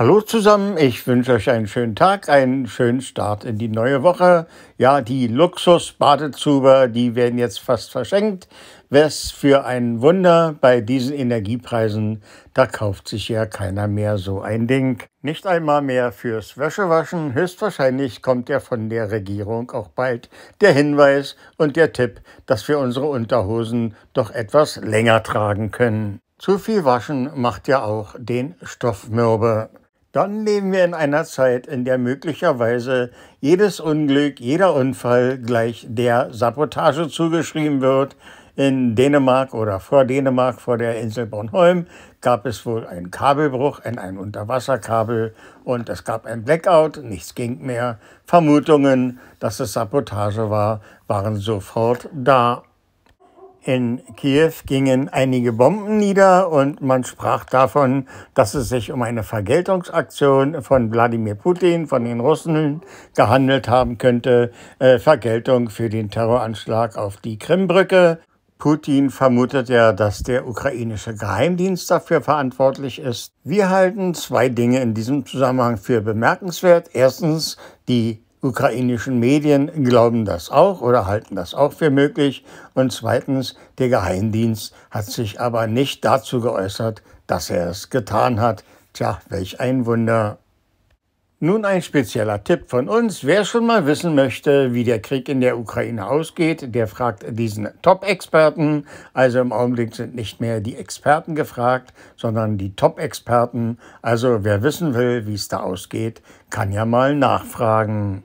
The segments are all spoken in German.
Hallo zusammen, ich wünsche euch einen schönen Tag, einen schönen Start in die neue Woche. Ja, die Luxus-Badezuber, die werden jetzt fast verschenkt. Was für ein Wunder bei diesen Energiepreisen, da kauft sich ja keiner mehr so ein Ding. Nicht einmal mehr fürs Wäschewaschen. Höchstwahrscheinlich kommt ja von der Regierung auch bald der Hinweis und der Tipp, dass wir unsere Unterhosen doch etwas länger tragen können. Zu viel Waschen macht ja auch den Stoff mürbe. Dann leben wir in einer Zeit, in der möglicherweise jedes Unglück, jeder Unfall gleich der Sabotage zugeschrieben wird. In Dänemark oder vor Dänemark, vor der Insel Bornholm, gab es wohl einen Kabelbruch in ein Unterwasserkabel und es gab ein Blackout, nichts ging mehr. Vermutungen, dass es Sabotage war, waren sofort da in Kiew gingen einige Bomben nieder und man sprach davon, dass es sich um eine Vergeltungsaktion von Wladimir Putin, von den Russen gehandelt haben könnte. Äh, Vergeltung für den Terroranschlag auf die Krimbrücke. Putin vermutet ja, dass der ukrainische Geheimdienst dafür verantwortlich ist. Wir halten zwei Dinge in diesem Zusammenhang für bemerkenswert. Erstens die ukrainischen Medien glauben das auch oder halten das auch für möglich. Und zweitens, der Geheimdienst hat sich aber nicht dazu geäußert, dass er es getan hat. Tja, welch ein Wunder. Nun ein spezieller Tipp von uns. Wer schon mal wissen möchte, wie der Krieg in der Ukraine ausgeht, der fragt diesen Top-Experten. Also im Augenblick sind nicht mehr die Experten gefragt, sondern die Top-Experten. Also wer wissen will, wie es da ausgeht, kann ja mal nachfragen.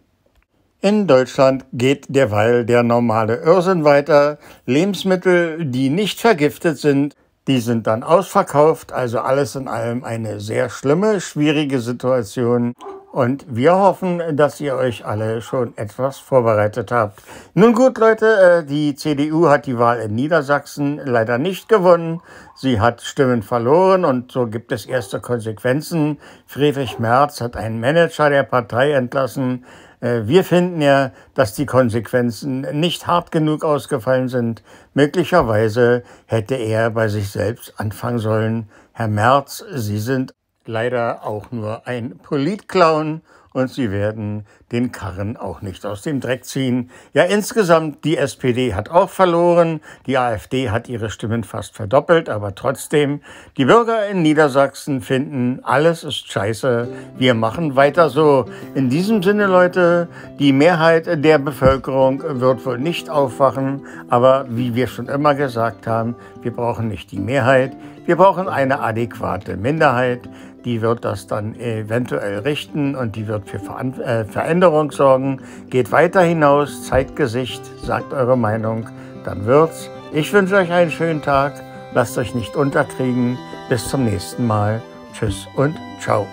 In Deutschland geht derweil der normale Irrsinn weiter. Lebensmittel, die nicht vergiftet sind, die sind dann ausverkauft. Also alles in allem eine sehr schlimme, schwierige Situation. Und wir hoffen, dass ihr euch alle schon etwas vorbereitet habt. Nun gut, Leute, äh, die CDU hat die Wahl in Niedersachsen leider nicht gewonnen. Sie hat Stimmen verloren und so gibt es erste Konsequenzen. Friedrich Merz hat einen Manager der Partei entlassen. Äh, wir finden ja, dass die Konsequenzen nicht hart genug ausgefallen sind. Möglicherweise hätte er bei sich selbst anfangen sollen. Herr Merz, Sie sind leider auch nur ein Politclown und sie werden den Karren auch nicht aus dem Dreck ziehen. Ja, insgesamt, die SPD hat auch verloren, die AfD hat ihre Stimmen fast verdoppelt, aber trotzdem, die Bürger in Niedersachsen finden, alles ist scheiße, wir machen weiter so. In diesem Sinne, Leute, die Mehrheit der Bevölkerung wird wohl nicht aufwachen, aber wie wir schon immer gesagt haben, wir brauchen nicht die Mehrheit, wir brauchen eine adäquate Minderheit die wird das dann eventuell richten und die wird für Veran äh, Veränderung sorgen. Geht weiter hinaus, zeigt Gesicht, sagt eure Meinung, dann wird's. Ich wünsche euch einen schönen Tag, lasst euch nicht unterkriegen. Bis zum nächsten Mal. Tschüss und ciao.